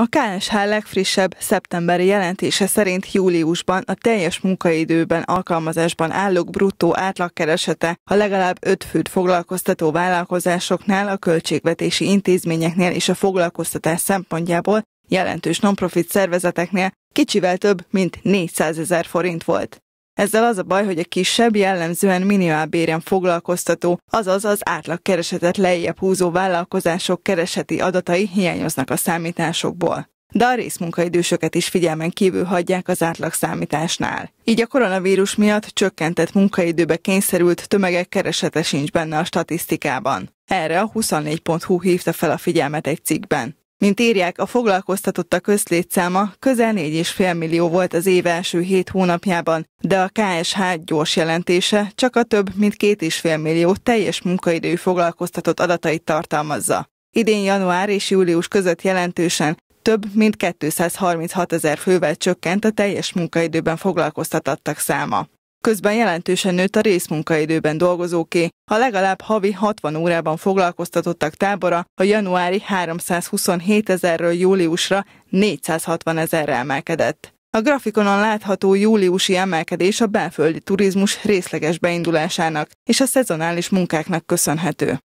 A KSH legfrissebb szeptemberi jelentése szerint júliusban a teljes munkaidőben alkalmazásban állók bruttó átlagkeresete a legalább 5 főt foglalkoztató vállalkozásoknál, a költségvetési intézményeknél és a foglalkoztatás szempontjából jelentős nonprofit szervezeteknél kicsivel több, mint 400 ezer forint volt. Ezzel az a baj, hogy a kisebb, jellemzően minimálbéren foglalkoztató, azaz az átlagkeresetet lejjebb húzó vállalkozások kereseti adatai hiányoznak a számításokból de a részmunkaidősöket is figyelmen kívül hagyják az átlagszámításnál. Így a koronavírus miatt csökkentett munkaidőbe kényszerült tömegek keresete sincs benne a statisztikában. Erre a 24.hu hívta fel a figyelmet egy cikkben. Mint írják, a foglalkoztatottak összlétszáma közel 4,5 millió volt az év első hét hónapjában, de a KSH gyors jelentése csak a több mint 2,5 millió teljes munkaidőű foglalkoztatott adatait tartalmazza. Idén január és július között jelentősen több mint 236 ezer fővel csökkent a teljes munkaidőben foglalkoztatottak száma. Közben jelentősen nőtt a részmunkaidőben dolgozóké. A legalább havi 60 órában foglalkoztatottak tábora a januári 327 ezerről júliusra 460 ezerre emelkedett. A grafikonon látható júliusi emelkedés a belföldi turizmus részleges beindulásának és a szezonális munkáknak köszönhető.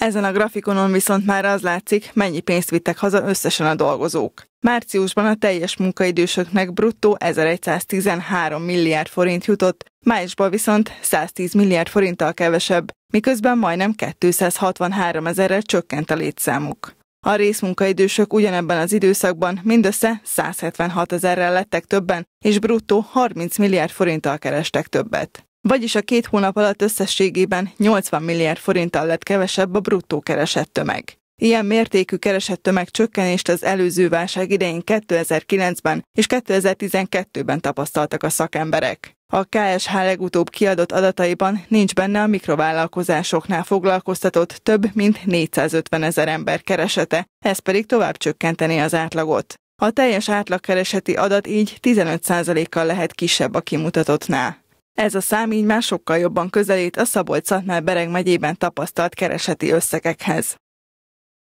Ezen a grafikonon viszont már az látszik, mennyi pénzt vittek haza összesen a dolgozók. Márciusban a teljes munkaidősöknek bruttó 1113 milliárd forint jutott, májusban viszont 110 milliárd forinttal kevesebb, miközben majdnem 263 ezerrel csökkent a létszámuk. A részmunkaidősök ugyanebben az időszakban mindössze 176 ezerrel lettek többen, és bruttó 30 milliárd forinttal kerestek többet. Vagyis a két hónap alatt összességében 80 milliárd forinttal lett kevesebb a bruttó keresett tömeg. Ilyen mértékű keresett tömegcsökkenést az előző válság idején 2009-ben és 2012-ben tapasztaltak a szakemberek. A KSH legutóbb kiadott adataiban nincs benne a mikrovállalkozásoknál foglalkoztatott több mint 450 ezer ember keresete, ez pedig tovább csökkenteni az átlagot. A teljes átlagkereseti adat így 15%-kal lehet kisebb a kimutatottnál. Ez a szám így már sokkal jobban közelít a szabolcs szatmár bereg megyében tapasztalt kereseti összegekhez.